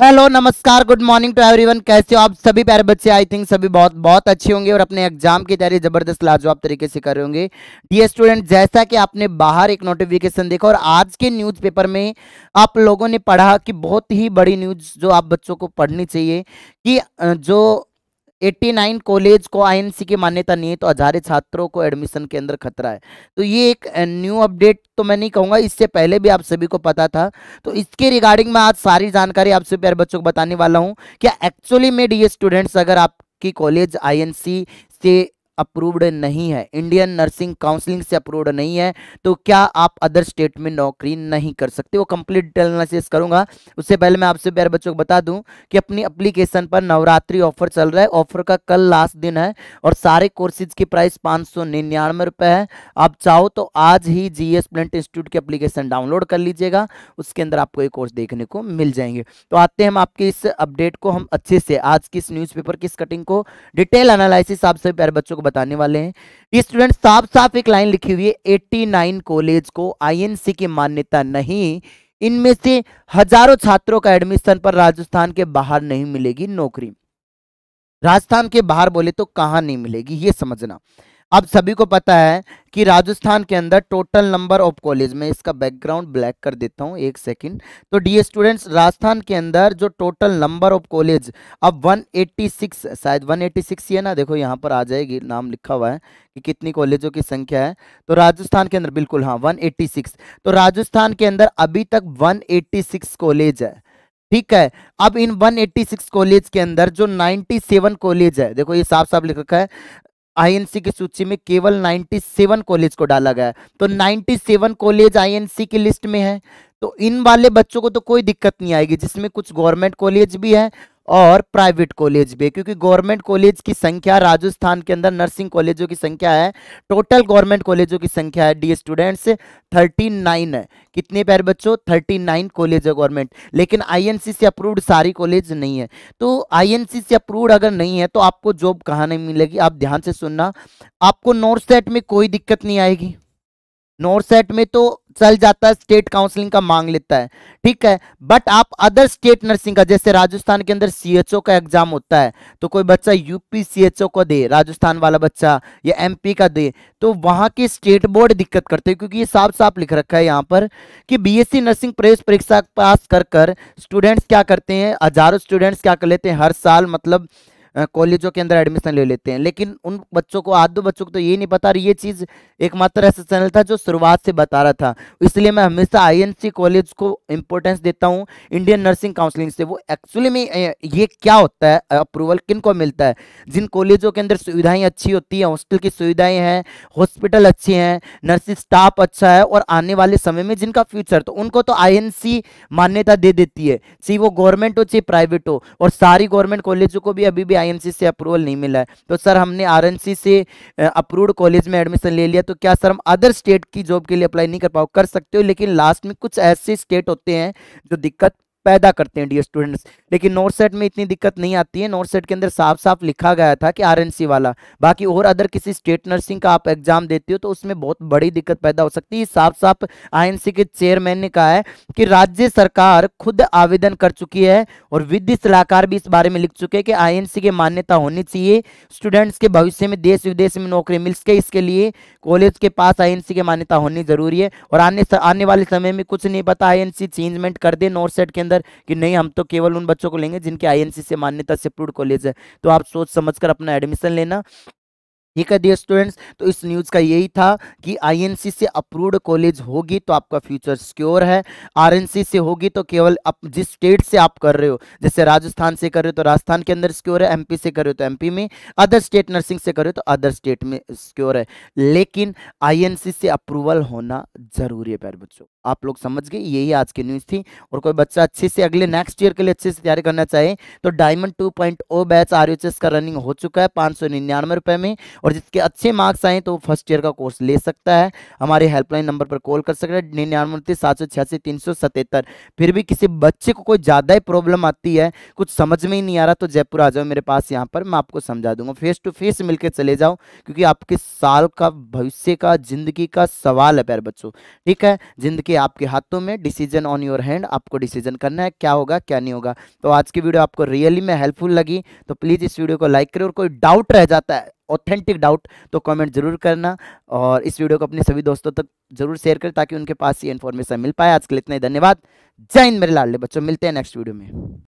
hello नमस्कार good morning to everyone कैसे हो आप सभी प्यारे बच्चे आई थिंक सभी बहुत बहुत अच्छे होंगे और अपने एग्जाम की तैयारी जबरदस्त लाजवाब तरीके से कर रहे होंगे डी स्टूडेंट जैसा कि आपने बाहर एक नोटिफिकेशन देखा और आज के न्यूज़पेपर में आप लोगों ने पढ़ा कि बहुत ही बड़ी न्यूज़ जो आप बच्चों को पढ़नी चाहिए कि जो 89 कॉलेज को आईएनसी की मान्यता नहीं है तो हजारे छात्रों को एडमिशन के अंदर खतरा है तो ये एक न्यू अपडेट तो मैं नहीं कहूँगा इससे पहले भी आप सभी को पता था तो इसके रिगार्डिंग मैं आज सारी जानकारी आपसे प्यारे बच्चों को बताने वाला हूँ क्या एक्चुअली में डी स्टूडेंट्स अगर आपकी कॉलेज आई से अप्रूव्ड नहीं है इंडियन नर्सिंग काउंसलिंग से अप्रूव्ड नहीं है तो क्या आप अदर स्टेट में नौकरी नहीं कर सकते वो कंप्लीट डिटेल एनालिसिस करूंगा उससे पहले मैं आपसे प्यार बच्चों को बता दूं कि अपनी अप्लीकेशन पर नवरात्रि ऑफर चल रहा है ऑफर का कल लास्ट दिन है और सारे कोर्सेज की प्राइस पाँच सौ निन्यानवे रुपये है आप चाहो तो आज ही जी एस प्लेंट इंस्टीट्यूट की अप्लीकेशन डाउनलोड कर लीजिएगा उसके अंदर आपको ये कोर्स देखने को मिल जाएंगे तो आते हैं हम आपके इस अपडेट को हम अच्छे से आज किस न्यूज़पेपर किस कटिंग को डिटेल एनालिसिस आप सभी प्यारे बच्चों को बताने वाले हैं ये स्टूडेंट साफ साफ एक लाइन लिखी हुई है 89 कॉलेज को आईएनसी की मान्यता नहीं इनमें से हजारों छात्रों का एडमिशन पर राजस्थान के बाहर नहीं मिलेगी नौकरी राजस्थान के बाहर बोले तो कहाँ नहीं मिलेगी ये समझना अब सभी को पता है कि राजस्थान के अंदर टोटल नंबर ऑफ कॉलेज में इसका बैकग्राउंड ब्लैक कर देता हूं एक सेकंड तो डी स्टूडेंट्स राजस्थान के अंदर जो टोटल नंबर ऑफ कॉलेज अब 186 शायद 186 ही है ना देखो यहाँ पर आ जाएगी नाम लिखा हुआ है कि कितनी कॉलेजों की संख्या है तो राजस्थान के अंदर बिल्कुल हाँ वन तो राजस्थान के अंदर अभी तक वन कॉलेज है ठीक है अब इन 186 कॉलेज के अंदर जो 97 कॉलेज है देखो ये साफ साफ लिख रखा है आईएनसी की सूची में केवल 97 कॉलेज को डाला गया तो 97 कॉलेज आईएनसी की लिस्ट में है तो इन वाले बच्चों को तो कोई दिक्कत नहीं आएगी जिसमें कुछ गवर्नमेंट कॉलेज भी है और प्राइवेट कॉलेज भी क्योंकि गवर्नमेंट कॉलेज की संख्या राजस्थान के अंदर नर्सिंग कॉलेजों की संख्या है टोटल गवर्नमेंट कॉलेजों की संख्या है डी स्टूडेंट्स थर्टी नाइन है कितने प्यारे बच्चों थर्टी नाइन कॉलेज है गवर्नमेंट लेकिन आईएनसी से अप्रूव्ड सारी कॉलेज नहीं है तो आईएनसी से अप्रूव्ड अगर नहीं है तो आपको जॉब कहाँ नहीं मिलेगी आप ध्यान से सुनना आपको नॉर्थ सेट में कोई दिक्कत नहीं आएगी नॉर्थ सेट में तो चल जाता है स्टेट काउंसलिंग का मांग लेता है ठीक है बट आप अदर स्टेट नर्सिंग का जैसे राजस्थान के अंदर सीएचओ का एग्जाम होता है तो कोई बच्चा यूपी सीएचओ को दे राजस्थान वाला बच्चा या एमपी का दे तो वहां के स्टेट बोर्ड दिक्कत करते हैं क्योंकि ये साफ साफ लिख रखा है यहाँ पर कि बीएससी नर्सिंग प्रवेश परीक्षा पास कर कर स्टूडेंट्स क्या करते हैं हजारों स्टूडेंट्स क्या कर लेते हैं हर साल मतलब कॉलेजों के अंदर एडमिशन ले लेते हैं लेकिन उन बच्चों को आधो बच्चों को तो ये नहीं पता रही ये चीज़ एकमात्र ऐसा चैनल था जो शुरुआत से बता रहा था इसलिए मैं हमेशा आई कॉलेज को इंपोर्टेंस देता हूँ इंडियन नर्सिंग काउंसलिंग से वो एक्चुअली में ये क्या होता है अप्रूवल किन को मिलता है जिन कॉलेजों के अंदर सुविधाएं अच्छी होती हैं हॉस्टल की सुविधाएं हैं हॉस्पिटल अच्छी हैं नर्सिंग स्टाफ अच्छा है और आने वाले समय में जिनका फ्यूचर तो उनको तो आई मान्यता दे देती है चाहे वो गवर्नमेंट हो चाहे प्राइवेट हो और सारी गवर्नमेंट कॉलेजों को भी अभी भी आईएनसी से अप्रूवल नहीं मिला है तो सर हमने आरएनसी से अप्रूव्ड कॉलेज में एडमिशन ले लिया तो क्या सर हम अदर स्टेट की जॉब के लिए अप्लाई नहीं कर पाओ कर सकते हो लेकिन लास्ट में कुछ ऐसे स्टेट होते हैं जो दिक्कत पैदा करते हैं डी स्टूडेंट्स लेकिन नॉर्थ सेट में इतनी दिक्कत नहीं आती है नॉर्थ सेट के अंदर साफ साफ लिखा गया था कि आरएनसी वाला बाकी और अदर किसी स्टेट नर्सिंग का आप एग्जाम देते हो तो उसमें बहुत बड़ी दिक्कत पैदा हो सकती है साफ साफ आईएनसी के चेयरमैन ने कहा है कि राज्य सरकार खुद आवेदन कर चुकी है और विधि सलाहकार भी इस बारे में लिख चुके हैं कि आईएनसी के मान्यता होनी चाहिए स्टूडेंट्स के भविष्य में देश विदेश में नौकरी मिल सके इसके लिए कॉलेज के पास आई की मान्यता होनी जरूरी है और आने आने वाले समय में कुछ नहीं पता आई चेंजमेंट कर दे नॉर्थ सेट के अंदर अंदर कि नहीं हम तो केवल उन बच्चों को लेंगे जिनके आई से मान्यता से अप्रूव कॉलेज है तो आप सोच समझ कर अपना एडमिशन लेना ठीक है डियर स्टूडेंट्स तो इस न्यूज़ का यही था कि आईएनसी से अप्रूव्ड कॉलेज होगी तो आपका फ्यूचर सिक्योर है आरएनसी से होगी तो केवल आप जिस स्टेट से आप कर रहे हो जैसे राजस्थान से कर रहे हो तो राजस्थान के अंदर सिक्योर है एमपी से कर रहे हो तो एमपी में अदर स्टेट नर्सिंग से कर रहे हो तो अदर स्टेट में सिक्योर है लेकिन आई से अप्रूवल होना जरूरी है प्यार बच्चों आप लोग समझ गए यही आज की न्यूज़ थी और कोई बच्चा अच्छे से अगले नेक्स्ट ईयर के लिए अच्छे से तैयारी करना चाहे तो डायमंड टू बैच आर का रनिंग हो चुका है पाँच सौ में और जिसके अच्छे मार्क्स आए तो फर्स्ट ईयर का कोर्स ले सकता है हमारे हेल्पलाइन नंबर पर कॉल कर सकता है निन्यानवे उनतीस सात सौ छियासी तीन सौ सतहत्तर फिर भी किसी बच्चे को कोई ज़्यादा ही प्रॉब्लम आती है कुछ समझ में ही नहीं आ रहा तो जयपुर आ जाओ मेरे पास यहाँ पर मैं आपको समझा दूंगा फेस टू फेस मिलकर चले जाओ क्योंकि आपके साल का भविष्य का जिंदगी का सवाल है प्यार बच्चों ठीक है जिंदगी आपके हाथों में डिसीजन ऑन योर हैंड आपको डिसीजन करना है क्या होगा क्या नहीं होगा तो आज की वीडियो आपको रियली में हेल्पफुल लगी तो प्लीज़ इस वीडियो को लाइक करें और कोई डाउट रह जाता है ऑथेंटिक डाउट तो कमेंट ज़रूर करना और इस वीडियो को अपने सभी दोस्तों तक जरूर शेयर करें ताकि उनके पास ये इन्फॉर्मेशन मिल पाए आज के लिए इतना ही धन्यवाद जय हिंद मेरे लाडले बच्चों मिलते हैं नेक्स्ट वीडियो में